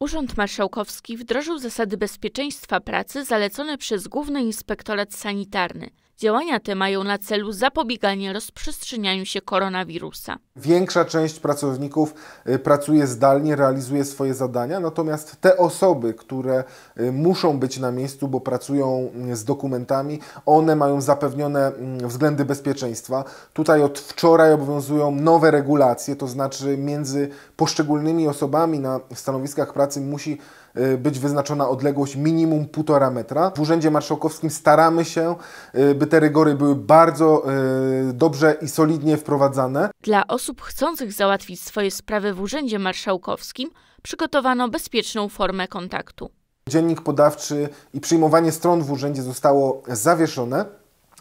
Urząd Marszałkowski wdrożył zasady bezpieczeństwa pracy zalecone przez Główny Inspektorat Sanitarny – Działania te mają na celu zapobieganie rozprzestrzenianiu się koronawirusa. Większa część pracowników y, pracuje zdalnie, realizuje swoje zadania, natomiast te osoby, które y, muszą być na miejscu, bo pracują mm, z dokumentami, one mają zapewnione mm, względy bezpieczeństwa. Tutaj od wczoraj obowiązują nowe regulacje, to znaczy między poszczególnymi osobami na stanowiskach pracy musi y, być wyznaczona odległość minimum półtora metra. W Urzędzie Marszałkowskim staramy się, by te rygory były bardzo y, dobrze i solidnie wprowadzane. Dla osób chcących załatwić swoje sprawy w Urzędzie Marszałkowskim przygotowano bezpieczną formę kontaktu. Dziennik podawczy i przyjmowanie stron w urzędzie zostało zawieszone.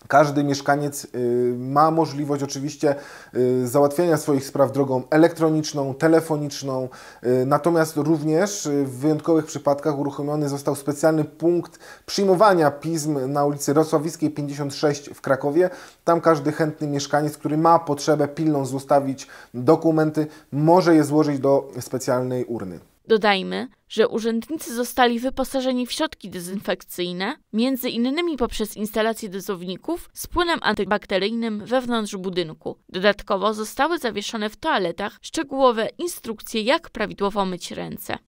Każdy mieszkaniec y, ma możliwość oczywiście y, załatwiania swoich spraw drogą elektroniczną, telefoniczną, y, natomiast również w wyjątkowych przypadkach uruchomiony został specjalny punkt przyjmowania pism na ulicy Rosławickiej 56 w Krakowie. Tam każdy chętny mieszkaniec, który ma potrzebę pilną zostawić dokumenty, może je złożyć do specjalnej urny. Dodajmy, że urzędnicy zostali wyposażeni w środki dezynfekcyjne, między innymi poprzez instalację dozowników z płynem antybakteryjnym wewnątrz budynku. Dodatkowo zostały zawieszone w toaletach szczegółowe instrukcje, jak prawidłowo myć ręce.